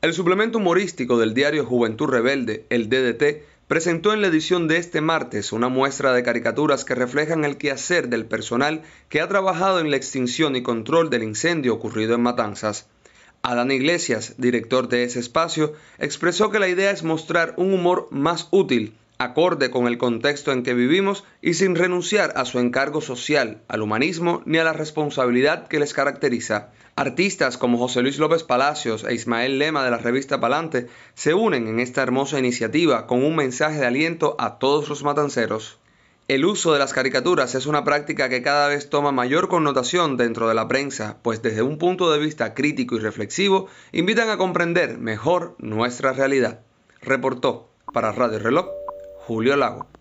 El suplemento humorístico del diario Juventud Rebelde, el DDT, presentó en la edición de este martes una muestra de caricaturas que reflejan el quehacer del personal que ha trabajado en la extinción y control del incendio ocurrido en Matanzas. Adán Iglesias, director de ese espacio, expresó que la idea es mostrar un humor más útil acorde con el contexto en que vivimos y sin renunciar a su encargo social, al humanismo ni a la responsabilidad que les caracteriza. Artistas como José Luis López Palacios e Ismael Lema de la revista Palante se unen en esta hermosa iniciativa con un mensaje de aliento a todos los matanceros. El uso de las caricaturas es una práctica que cada vez toma mayor connotación dentro de la prensa, pues desde un punto de vista crítico y reflexivo invitan a comprender mejor nuestra realidad. Reportó para Radio Reloj Julio Lago.